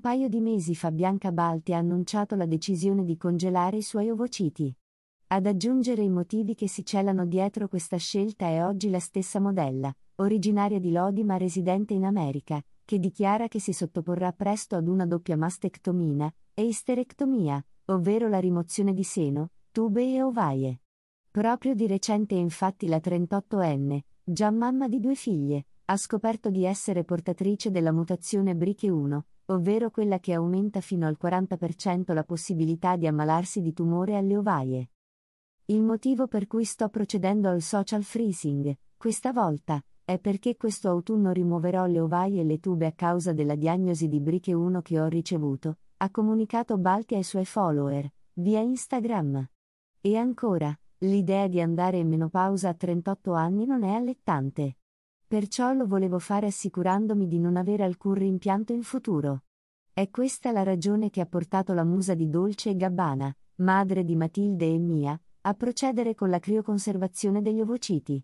paio di mesi fa Bianca Balti ha annunciato la decisione di congelare i suoi ovociti. Ad aggiungere i motivi che si celano dietro questa scelta è oggi la stessa modella, originaria di Lodi ma residente in America, che dichiara che si sottoporrà presto ad una doppia mastectomina e isterectomia, ovvero la rimozione di seno, tube e ovaie. Proprio di recente infatti la 38enne, già mamma di due figlie, ha scoperto di essere portatrice della mutazione BRIC1, ovvero quella che aumenta fino al 40% la possibilità di ammalarsi di tumore alle ovaie. Il motivo per cui sto procedendo al social freezing, questa volta, è perché questo autunno rimuoverò le ovaie e le tube a causa della diagnosi di BRIC1 che ho ricevuto, ha comunicato Balti ai suoi follower, via Instagram. E ancora, l'idea di andare in menopausa a 38 anni non è allettante. Perciò lo volevo fare assicurandomi di non avere alcun rimpianto in futuro. È questa la ragione che ha portato la musa di Dolce e Gabbana, madre di Matilde e mia, a procedere con la crioconservazione degli ovociti.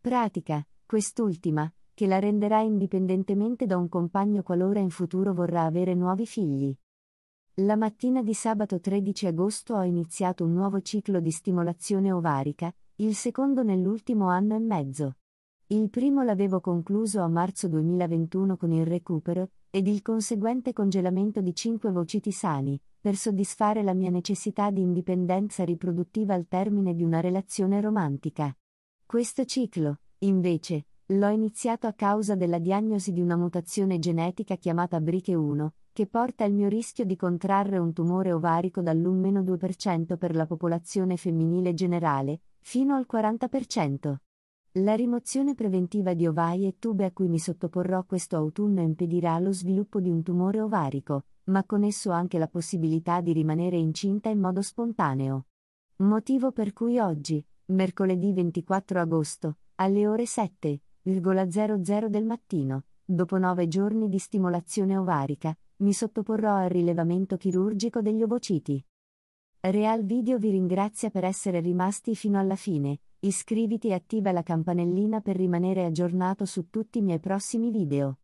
Pratica, quest'ultima, che la renderà indipendentemente da un compagno qualora in futuro vorrà avere nuovi figli. La mattina di sabato 13 agosto ho iniziato un nuovo ciclo di stimolazione ovarica, il secondo nell'ultimo anno e mezzo. Il primo l'avevo concluso a marzo 2021 con il recupero ed il conseguente congelamento di cinque vociti sani, per soddisfare la mia necessità di indipendenza riproduttiva al termine di una relazione romantica. Questo ciclo, invece, l'ho iniziato a causa della diagnosi di una mutazione genetica chiamata Briche 1 che porta il mio rischio di contrarre un tumore ovarico dall'1-2% per la popolazione femminile generale, fino al 40%. La rimozione preventiva di ovai e tube a cui mi sottoporrò questo autunno impedirà lo sviluppo di un tumore ovarico, ma con esso anche la possibilità di rimanere incinta in modo spontaneo. Motivo per cui oggi, mercoledì 24 agosto, alle ore 7,00 del mattino, dopo nove giorni di stimolazione ovarica, mi sottoporrò al rilevamento chirurgico degli ovociti. Real Video vi ringrazia per essere rimasti fino alla fine Iscriviti e attiva la campanellina per rimanere aggiornato su tutti i miei prossimi video.